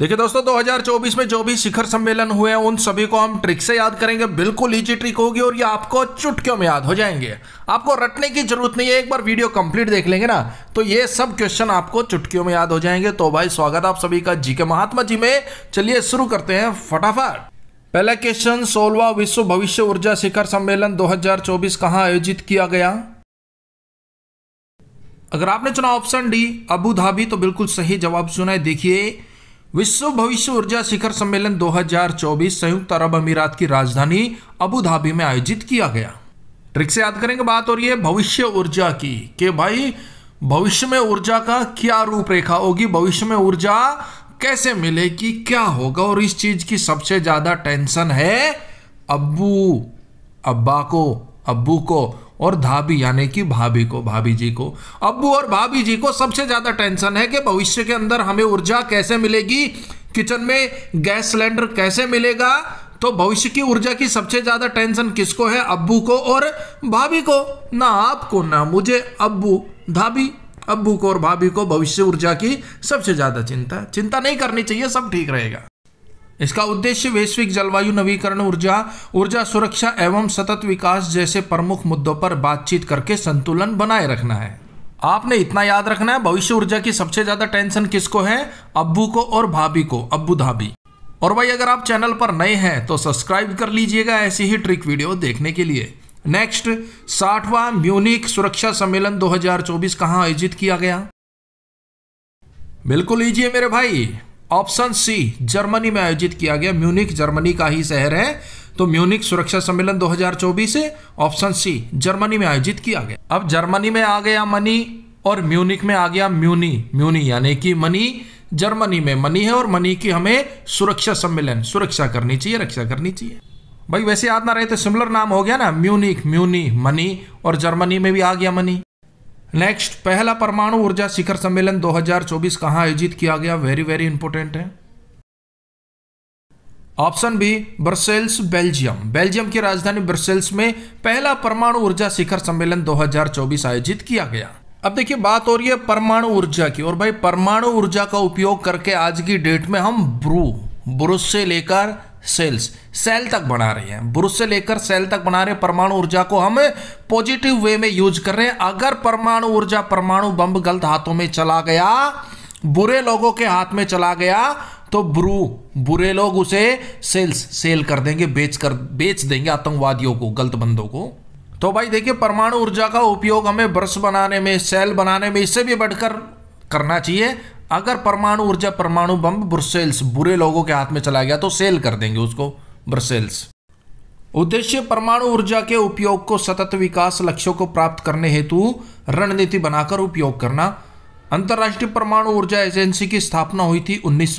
देखिए दोस्तों 2024 में जो भी शिखर सम्मेलन हुए हैं उन सभी को हम ट्रिक से याद करेंगे बिल्कुल ईजी ट्रिक होगी और ये आपको चुटकियों में याद हो जाएंगे आपको रटने की जरूरत नहीं है एक बार वीडियो कंप्लीट देख लेंगे ना तो ये सब क्वेश्चन आपको चुटकियों में याद हो जाएंगे तो भाई स्वागत आप सभी का जी महात्मा जी में चलिए शुरू करते हैं फटाफट पहला क्वेश्चन सोलवा विश्व भविष्य ऊर्जा शिखर सम्मेलन दो हजार आयोजित किया गया अगर आपने चुना ऑप्शन डी अबू धाबी तो बिल्कुल सही जवाब सुना है देखिए विश्व भविष्य ऊर्जा शिखर सम्मेलन 2024 संयुक्त अरब अमीरात की राजधानी अबू धाबी में आयोजित किया गया ट्रिक से याद करेंगे बात और ये भविष्य ऊर्जा की कि भाई भविष्य में ऊर्जा का क्या रूपरेखा होगी भविष्य में ऊर्जा कैसे मिलेगी क्या होगा और इस चीज की सबसे ज्यादा टेंशन है अब्बू अब्बा को अब्बू को और धाबी यानी कि भाभी को भाभी जी को अब्बू और भाभी जी को सबसे ज़्यादा टेंशन है कि भविष्य के अंदर हमें ऊर्जा कैसे मिलेगी किचन में गैस सिलेंडर कैसे मिलेगा तो भविष्य की ऊर्जा की सबसे ज़्यादा टेंशन किसको है अब्बू को और भाभी को ना आपको ना मुझे अब्बू धाबी अब्बू को और भाभी को भविष्य ऊर्जा की सबसे ज़्यादा चिंता चिंता नहीं करनी चाहिए सब ठीक रहेगा इसका उद्देश्य वैश्विक जलवायु नवीकरण ऊर्जा ऊर्जा सुरक्षा एवं सतत विकास जैसे प्रमुख मुद्दों पर बातचीत करके संतुलन बनाए रखना है आपने इतना याद रखना है भविष्य ऊर्जा की सबसे ज्यादा टेंशन किसको है अब्बू को और भाभी को अब्बू धाबी और भाई अगर आप चैनल पर नए हैं तो सब्सक्राइब कर लीजिएगा ऐसी ही ट्रिक वीडियो देखने के लिए नेक्स्ट साठवां म्यूनिक सुरक्षा सम्मेलन 2024 कहां आयोजित किया गया बिल्कुल लीजिए मेरे भाई ऑप्शन सी जर्मनी में आयोजित किया गया म्यूनिक जर्मनी का ही शहर है तो म्यूनिक सुरक्षा सम्मेलन 2024 से ऑप्शन सी जर्मनी में आयोजित किया गया अब जर्मनी में आ गया मनी और म्यूनिक में आ गया म्यूनी म्यूनी यानी कि मनी जर्मनी में मनी है और मनी की हमें सुरक्षा सम्मेलन सुरक्षा करनी चाहिए रक्षा करनी चाहिए भाई वैसे याद ना रहे तो सिमिलर नाम हो गया ना म्यूनिक म्यूनी मनी और जर्मनी में भी आ गया मनी नेक्स्ट पहला परमाणु ऊर्जा शिखर सम्मेलन 2024 कहां आयोजित किया गया वेरी वेरी इंपॉर्टेंट है option B Brussels Belgium Belgium की राजधानी ब्रसेल्स में पहला परमाणु ऊर्जा शिखर सम्मेलन 2024 आयोजित किया गया अब देखिए बात हो रही है परमाणु ऊर्जा की और भाई परमाणु ऊर्जा का उपयोग करके आज की डेट में हम ब्रू ब्रूस से लेकर सेल्स सेल तक बना रही हैं ब्रुश से लेकर सेल तक बना रहे परमाणु ऊर्जा को हम पॉजिटिव वे में यूज कर रहे हैं अगर परमाणु ऊर्जा परमाणु बम गलत हाथों में चला गया बुरे लोगों के हाथ में चला गया तो ब्रू बुरे लोग उसे सेल्स सेल कर देंगे बेच कर बेच देंगे आतंकवादियों को गलत बंदों को तो भाई देखिए परमाणु ऊर्जा का उपयोग हमें ब्रश बनाने में सेल बनाने में इससे भी बढ़कर करना चाहिए अगर परमाणु ऊर्जा परमाणु बम ब्रुसेल्स बुरे लोगों के हाथ में चला गया तो सेल कर देंगे उसको ब्रुसेल्स उद्देश्य परमाणु ऊर्जा के उपयोग को सतत विकास लक्ष्यों को प्राप्त करने हेतु रणनीति बनाकर उपयोग करना अंतर्राष्ट्रीय परमाणु ऊर्जा एजेंसी की स्थापना हुई थी उन्नीस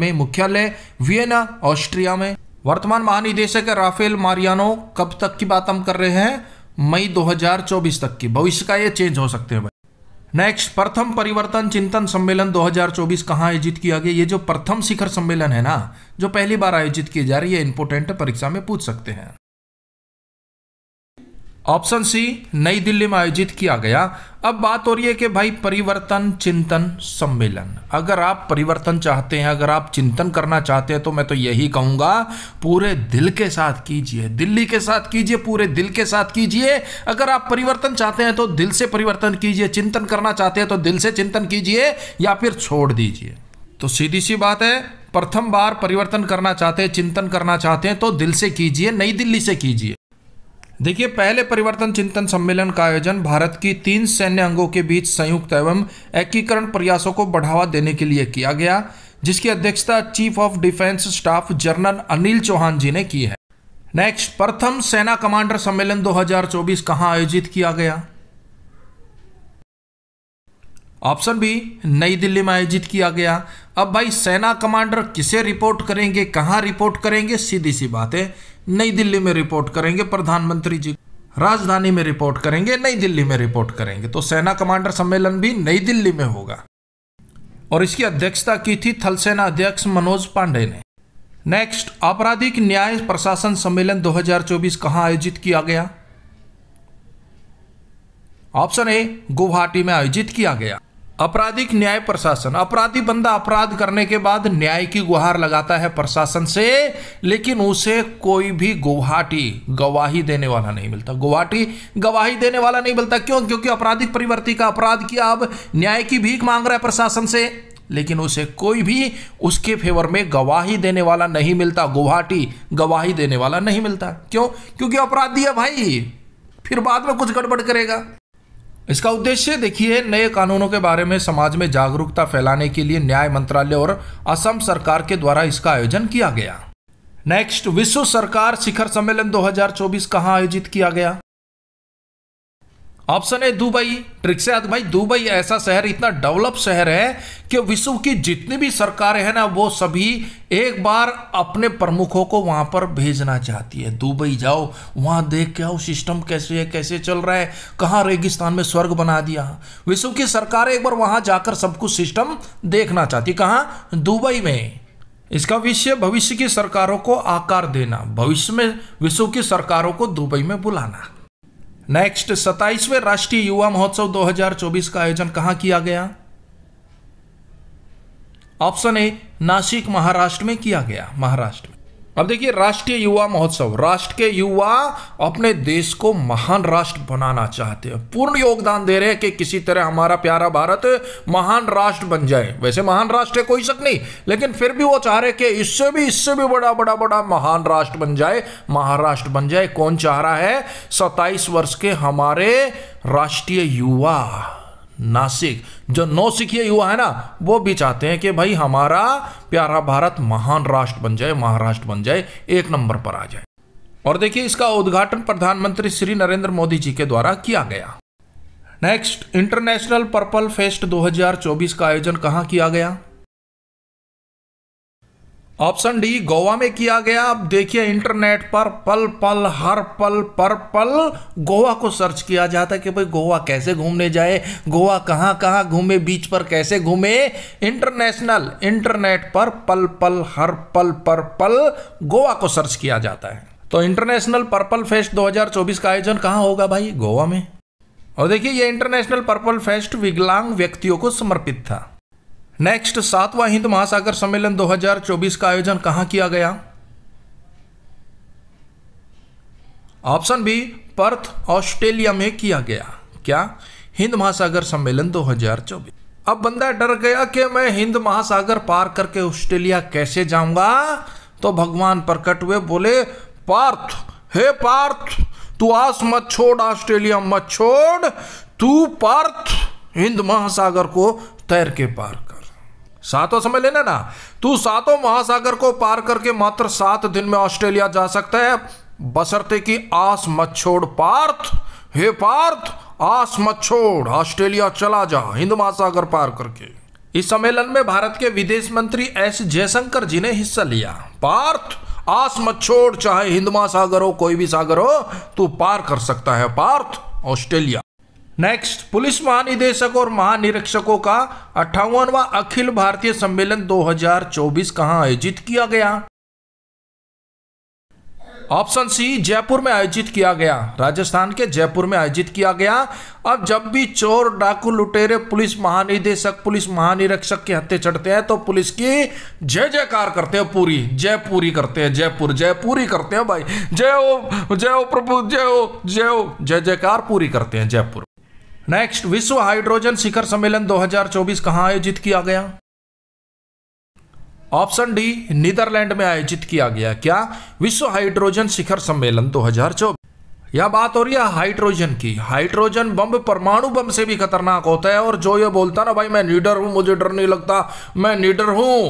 में मुख्यालय वियना ऑस्ट्रिया में वर्तमान महानिदेशक राफेल मारियानो कब तक की बात हम कर रहे हैं मई 2024 तक की भविष्य का ये चेंज हो सकते हैं नेक्स्ट प्रथम परिवर्तन चिंतन सम्मेलन 2024 कहां आयोजित किया गया ये जो प्रथम शिखर सम्मेलन है ना जो पहली बार आयोजित किए जा रही है इंपोर्टेंट परीक्षा में पूछ सकते हैं ऑप्शन सी नई दिल्ली में आयोजित किया गया अब बात हो रही है कि भाई परिवर्तन चिंतन सम्मेलन अगर आप परिवर्तन चाहते हैं अगर आप चिंतन करना चाहते हैं तो मैं तो यही कहूंगा पूरे दिल के साथ कीजिए दिल्ली के साथ कीजिए पूरे दिल के साथ कीजिए अगर आप परिवर्तन चाहते हैं तो दिल से परिवर्तन कीजिए चिंतन करना चाहते हैं तो दिल से चिंतन कीजिए या फिर छोड़ दीजिए तो सीधी सी बात है प्रथम बार परिवर्तन करना चाहते हैं चिंतन करना चाहते हैं तो दिल से कीजिए नई दिल्ली से कीजिए देखिए पहले परिवर्तन चिंतन सम्मेलन का आयोजन भारत की तीन सैन्य अंगों के बीच संयुक्त एवं एकीकरण प्रयासों को बढ़ावा देने के लिए किया गया जिसकी अध्यक्षता chief of defence staff general Anil Chauhan ji ने की है नेक्स्ट प्रथम सेना कमांडर सम्मेलन 2024 कहां आयोजित किया गया ऑप्शन भी नई दिल्ली में आयोजित किया गया अब भाई सेना कमांडर किसे रिपोर्ट करेंगे कहाँ रिपोर्ट करेंगे सीधी सी बात है नई दिल्ली में रिपोर्ट करेंगे प्रधानमंत्री जी राजधानी में रिपोर्ट करेंगे नई दिल्ली में रिपोर्ट करेंगे तो सेना कमांडर सम्मेलन भी नई दिल्ली में होगा और इसकी अध्यक्षता की थी थल सेना अध्यक्ष मनोज पांडे ने नेक्स्ट आपराधिक न्याय प्रशासन सम्मेलन 2024 कहां आयोजित किया गया ऑप्शन ए गुवाहाटी में आयोजित किया गया आपराधिक न्याय प्रशासन अपराधी बंदा अपराध करने के बाद न्याय की गुहार लगाता है प्रशासन से लेकिन उसे कोई भी गुवाहाटी गवाही देने वाला नहीं मिलता गुवाहाटी गवाही देने वाला नहीं मिलता क्यों क्योंकि आपराधिक प्रवृत्ति का अपराध किया अब न्याय की भीख मांग रहा है प्रशासन से लेकिन उसे कोई भी उसके फेवर में गवाही देने वाला नहीं मिलता गुवाहाटी गवाही देने वाला नहीं मिलता क्यों क्योंकि अपराधी है भाई फिर बाद में कुछ गड़बड़ करेगा इसका उद्देश्य देखिए नए कानूनों के बारे में समाज में जागरूकता फैलाने के लिए न्याय मंत्रालय और असम सरकार के द्वारा इसका आयोजन किया गया नेक्स्ट विश्व सरकार शिखर सम्मेलन 2024 कहां आयोजित किया गया ऑप्शन है दुबई ट्रिक से भाई दुबई ऐसा शहर इतना डेवलप शहर है कि विश्व की जितनी भी सरकारें हैं ना वो सभी एक बार अपने प्रमुखों को वहाँ पर भेजना चाहती है दुबई जाओ वहाँ देख के आओ सिस्टम कैसे है कैसे चल रहा है कहाँ रेगिस्तान में स्वर्ग बना दिया विश्व की सरकारें एक बार वहाँ जाकर सब कुछ सिस्टम देखना चाहती कहाँ दुबई में इसका विषय भविष्य की सरकारों को आकार देना भविष्य में विश्व की सरकारों को दुबई में बुलाना नेक्स्ट सताइसवें राष्ट्रीय युवा महोत्सव 2024 का आयोजन कहां किया गया ऑप्शन ए नासिक महाराष्ट्र में किया गया महाराष्ट्र में अब देखिए राष्ट्रीय युवा महोत्सव राष्ट्र के युवा अपने देश को महान राष्ट्र बनाना चाहते हैं पूर्ण योगदान दे रहे हैं कि किसी तरह हमारा प्यारा भारत महान राष्ट्र बन जाए वैसे महान राष्ट्र है कोई शक नहीं लेकिन फिर भी वो चाह रहे कि इससे भी इससे भी बड़ा बड़ा बड़ा महान राष्ट्र बन जाए महाराष्ट्र बन जाए कौन चाह रहा है सत्ताईस वर्ष के हमारे राष्ट्रीय युवा नासिक जो नौसिखिए युवा है ना वो भी चाहते हैं कि भाई हमारा प्यारा भारत महान राष्ट्र बन जाए महाराष्ट्र बन जाए एक नंबर पर आ जाए और देखिए इसका उद्घाटन प्रधानमंत्री श्री नरेंद्र मोदी जी के द्वारा किया गया नेक्स्ट इंटरनेशनल पर्पल फेस्ट 2024 का आयोजन कहाँ किया गया ऑप्शन डी गोवा में किया गया अब देखिए इंटरनेट पर पल पल हर पल पर पल गोवा को सर्च किया जाता है कि भाई गोवा कैसे घूमने जाए गोवा कहाँ कहाँ घूमे बीच पर कैसे घूमे इंटरनेशनल इंटरनेट पर पल पल हर पल पर पल गोवा को सर्च किया जाता है तो इंटरनेशनल पर्पल फेस्ट 2024 का आयोजन कहाँ होगा भाई गोवा में और देखिए ये इंटरनेशनल पर्पल फेस्ट विकलांग व्यक्तियों को समर्पित था नेक्स्ट सातवां हिंद महासागर सम्मेलन 2024 का आयोजन कहां किया गया ऑप्शन बी पर्थ ऑस्ट्रेलिया में किया गया क्या हिंद महासागर सम्मेलन 2024 अब बंदा डर गया कि मैं हिंद महासागर पार करके ऑस्ट्रेलिया कैसे जाऊंगा तो भगवान प्रकट हुए बोले पार्थ हे पार्थ तू आस मत छोड़ ऑस्ट्रेलिया मत छोड़ तू पार्थ हिंद महासागर को तैर के पार सातों समय लेना ना तू सातों महासागर को पार करके मात्र सात दिन में ऑस्ट्रेलिया जा सकता है बसरते की आस मत छोड़ पार्थ हे पार्थ आस मत छोड़ ऑस्ट्रेलिया चला जा हिंद महासागर पार करके इस सम्मेलन में भारत के विदेश मंत्री एस जयशंकर जी ने हिस्सा लिया पार्थ आस मत छोड़ चाहे हिंद महासागर हो कोई भी सागर हो तू पार कर सकता है पार्थ ऑस्ट्रेलिया नेक्स्ट पुलिस महानिदेशक और महानिरीक्षकों का अट्ठावनवा अखिल भारतीय सम्मेलन 2024 कहां आयोजित किया गया ऑप्शन सी जयपुर में आयोजित किया गया राजस्थान के जयपुर में आयोजित किया गया अब जब भी चोर डाकू लुटेरे पुलिस महानिदेशक पुलिस महानिरीक्षक के हत्ते चढ़ते हैं तो पुलिस की जय जयकार करते हैं पूरी जयपुरी करते हैं जयपुर जयपुरी करते हैं भाई जय ओ जय ओ प्रभु जय ओ जय ओ जय जयकार पूरी करते हैं जयपुर नेक्स्ट विश्व हाइड्रोजन शिखर सम्मेलन 2024 कहां आयोजित किया गया ऑप्शन डी नीदरलैंड में आयोजित किया गया क्या विश्व हाइड्रोजन शिखर सम्मेलन 2024 यह बात हो रही है हाइड्रोजन की हाइड्रोजन बम परमाणु बम से भी खतरनाक होता है और जो ये बोलता ना भाई मैं नीडर हूं मुझे डर नहीं लगता मैं नीडर हूं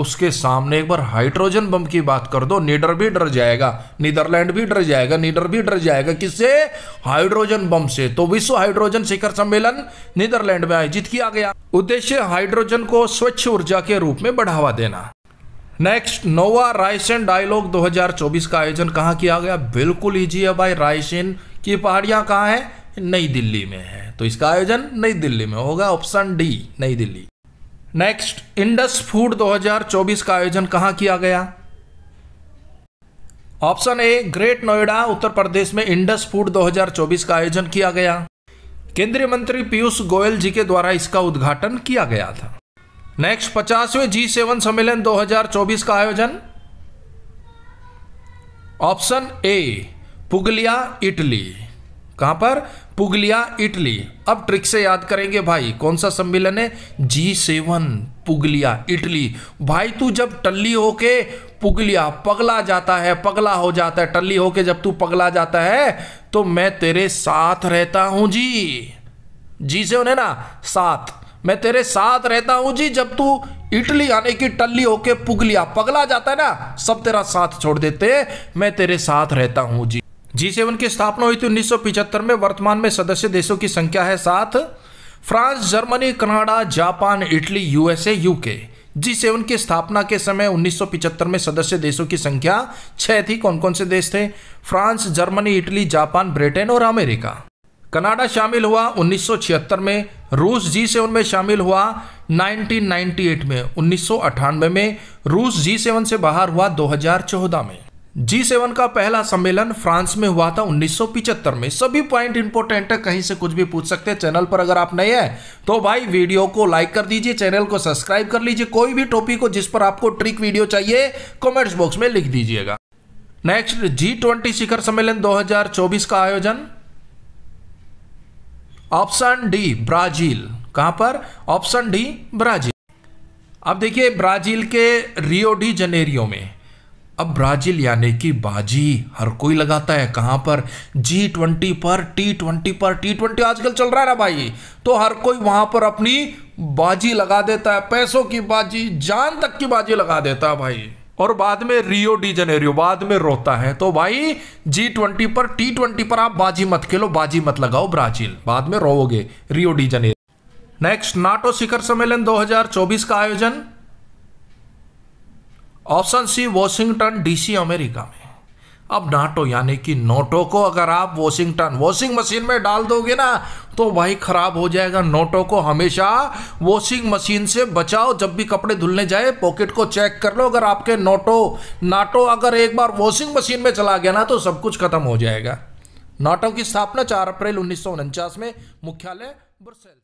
उसके सामने एक बार हाइड्रोजन बम की बात कर दो नीडर भी डर जाएगा नीदरलैंड भी डर जाएगा नीडर भी डर जाएगा किससे हाइड्रोजन बम से तो विश्व हाइड्रोजन शिखर सम्मेलन नीदरलैंड में आयोजित किया गया उद्देश्य हाइड्रोजन को स्वच्छ ऊर्जा के रूप में बढ़ावा देना नेक्स्ट नोवा रायसेन डायलॉग 2024 का आयोजन कहाँ किया गया बिल्कुल ईजी है भाई रायसेन की पहाड़ियां कहाँ है नई दिल्ली में है तो इसका आयोजन नई दिल्ली में होगा ऑप्शन डी नई दिल्ली नेक्स्ट इंडस फूड 2024 का आयोजन कहां किया गया option A great Noida Uttar Pradesh में इंडस फूड 2024 का आयोजन किया गया केंद्रीय मंत्री पीयूष गोयल जी के द्वारा इसका उद्घाटन किया गया था नेक्स्ट पचासवें जी सेवन सम्मेलन 2024 का आयोजन ऑप्शन ए पुगलिया इटली कहां पर पुगलिया इटली अब ट्रिक से याद करेंगे भाई कौन सा सम्मेलन है जी सेवन पुगलिया इटली भाई तू जब टल्ली होके पुगलिया पगला जाता है पगला हो जाता है टल्ली होके जब तू पगला जाता है तो मैं तेरे साथ रहता हूं जी जी सेवन है ना साथ मैं तेरे साथ रहता हूं जी जब तू इटली आने की टल्ली होके पुगलिया पगला जाता है ना सब तेरा साथ छोड़ देते मैं तेरे साथ रहता हूं जी जी सेवन की स्थापना हुई थी उन्नीस में वर्तमान में सदस्य देशों की संख्या है सात France Germany Canada Japan Italy USA UK G seven की स्थापना के समय 1975 में सदस्य देशों की संख्या छह थी कौन कौन से देश थे France Germany Italy Japan Britain और अमेरिका कनाडा शामिल हुआ छिहत्तर में रूस जी सेवन में शामिल हुआ 1998 में उन्नीस में रूस जी सेवन से बाहर हुआ 2014 में जी सेवन का पहला सम्मेलन फ्रांस में हुआ था उन्नीस में सभी पॉइंट इंपोर्टेंट है कहीं से कुछ भी पूछ सकते हैं चैनल पर अगर आप नए हैं तो भाई वीडियो को लाइक कर दीजिए चैनल को सब्सक्राइब कर लीजिए कोई भी टॉपिक हो जिस पर आपको ट्रिक वीडियो चाहिए कमेंट्स बॉक्स में लिख दीजिएगा नेक्स्ट जी ट्वेंटी शिखर सम्मेलन दो का आयोजन ऑप्शन डी ब्राजील कहां पर ऑप्शन डी ब्राजील अब देखिए ब्राजील के रियो डी जनेरियो में अब ब्राज़ील यानी कि बाजी हर कोई लगाता है कहां पर जी ट्वेंटी पर टी ट्वेंटी पर टी ट्वेंटी आजकल चल रहा है ना भाई तो हर कोई वहां पर अपनी बाजी लगा देता है पैसों की बाजी जान तक की बाजी लगा देता है भाई और बाद में रियो डी जनेरियो बाद में रोता है तो भाई जी ट्वेंटी पर टी ट्वेंटी पर आप बाजी मत खेलो बाजी मत लगाओ ब्राजील बाद में रोओगे Rio de Janeiro next NATO शिखर सम्मेलन 2024 का आयोजन option C Washington DC America में अब नाटो यानी कि नोटो को अगर आप वॉशिंगटन वॉशिंग मशीन में डाल दोगे ना तो भाई खराब हो जाएगा नोटो को हमेशा वॉशिंग मशीन से बचाओ जब भी कपड़े धुलने जाए पॉकेट को चेक कर लो अगर आपके नोटो नाटो अगर एक बार वॉशिंग मशीन में चला गया ना तो सब कुछ खत्म हो जाएगा नाटो की स्थापना चार अप्रैल उन्नीस में मुख्यालय ब्रसेल